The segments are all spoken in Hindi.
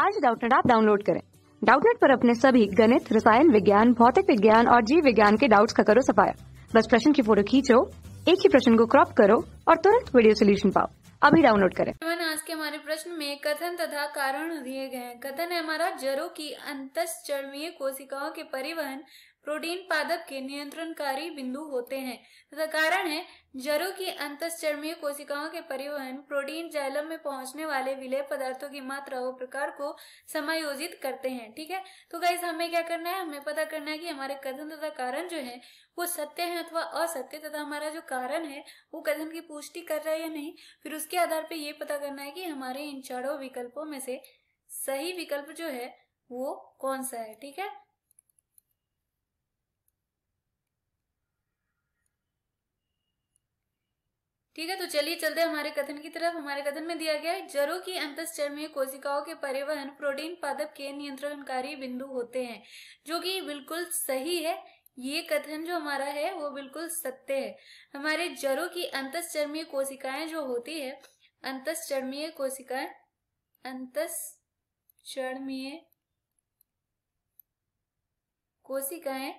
आज डाउटनेट आप डाउनलोड करें डाउटनेट पर अपने सभी गणित रसायन विज्ञान भौतिक विज्ञान और जीव विज्ञान के डाउट्स का करो सफाया बस प्रश्न की फोटो खींचो एक ही प्रश्न को क्रॉप करो और तुरंत वीडियो सोल्यूशन पाओ अभी डाउनलोड करें आज के हमारे प्रश्न में कथन तथा कारण दिए गए हैं कथन है हमारा जरो की अंतश्चर्मीय कोशिकाओं के परिवहन प्रोटीन पादप के नियंत्रणकारी बिंदु होते हैं तथा कारण है जरों की अंतचर्मीय कोशिकाओं के परिवहन प्रोटीन जैलम में पहुंचने वाले विलय पदार्थों की मात्रा और प्रकार को समायोजित करते हैं ठीक है तो गाइज हमें क्या करना है हमें पता करना है कि हमारे कथन तथा कारण जो है वो सत्य है अथवा असत्य तथा हमारा जो कारण है वो कथन की पुष्टि कर रहा है या नहीं फिर उसके आधार पर ये पता करना है कि हमारे इन चारों विकल्पों में से सही विकल्प जो है वो कौन सा है ठीक है ठीक है तो चलिए चलते हैं हमारे कथन की तरफ हमारे कथन में दिया गया है जरो की अंतश्चर्मीय कोशिकाओं के परिवहन प्रोटीन पादप के नियंत्रणकारी बिंदु होते हैं जो कि बिल्कुल सही है ये कथन जो हमारा है वो बिल्कुल सत्य है हमारे जरो की अंतश्चर्मीय कोशिकाएं जो होती है अंतश्चर्मीय कोशिकाएं अंतश्चर्मीय कोशिकाएं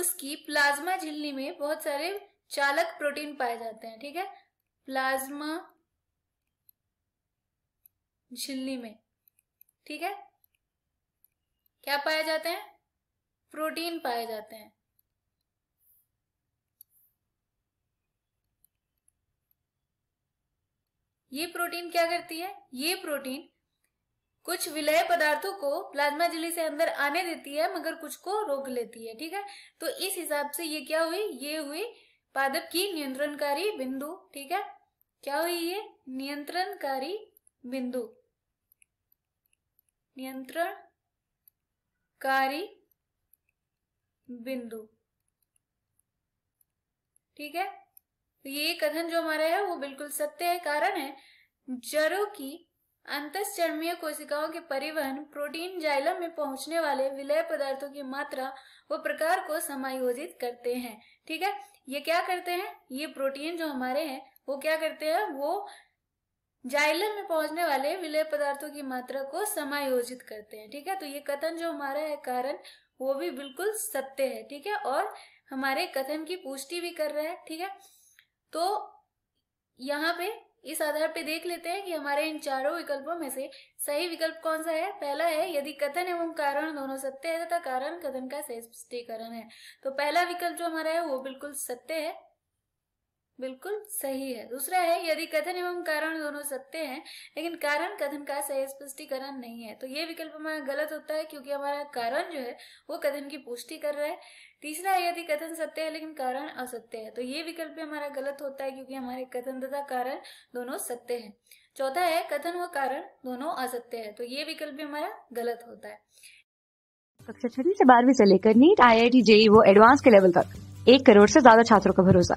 उसकी प्लाज्मा झिल्ली में बहुत सारे चालक प्रोटीन पाए जाते हैं ठीक है प्लाज्मा झिल्ली में ठीक है क्या पाए जाते हैं प्रोटीन पाए जाते हैं ये प्रोटीन क्या करती है ये प्रोटीन कुछ विलय पदार्थों को प्लाज्मा झिल्ली से अंदर आने देती है मगर कुछ को रोक लेती है ठीक है तो इस हिसाब से ये क्या हुई ये हुई पादप की नियंत्रणकारी बिंदु ठीक है क्या हुई ये नियंत्रणकारी बिंदु नियंत्रणकारी बिंदु ठीक है तो ये कथन जो हमारा है वो बिल्कुल सत्य है कारण है जड़ों की अंतश्चर्मीय कोशिकाओं के परिवहन प्रोटीन जाइलम में पहुंचने वाले विलय पदार्थों की मात्रा व प्रकार को समायोजित करते हैं ठीक है ये क्या करते हैं ये प्रोटीन जो हमारे हैं वो क्या करते हैं वो जाइलम में पहुंचने वाले विलय पदार्थों की मात्रा को समायोजित करते हैं ठीक है तो ये कथन जो हमारा है कारण वो भी बिल्कुल सत्य है ठीक है और हमारे कथन की पुष्टि भी कर रहा है ठीक है तो यहाँ पे इस आधार पे देख लेते हैं कि हमारे इन चारों विकल्पों में से सही विकल्प कौन सा है पहला है यदि कथन एवं कारण दोनों सत्य है तथा कारण कथन का स्पष्टीकरण है तो पहला विकल्प जो हमारा है वो बिल्कुल सत्य है बिल्कुल सही है दूसरा है यदि कथन एवं कारण दोनों सत्य हैं लेकिन कारण कथन का सही स्पष्टीकरण नहीं है तो ये विकल्प हमारा गलत होता है क्योंकि हमारा कारण जो है वो कथन की पुष्टि कर रहा है तीसरा है यदि कथन सत्य है लेकिन कारण असत्य है तो ये विकल्प हमारा गलत होता है क्योंकि हमारे कथन तथा कारण दोनों सत्य है चौथा है कथन व कारण दोनों असत्य है तो ये विकल्प हमारा गलत होता है कक्षा छठी से बारहवीं से लेकर NEET I I T JEE वो एडवांस के लेवल तक एक करोड़ से ज्यादा छात्रों का भरोसा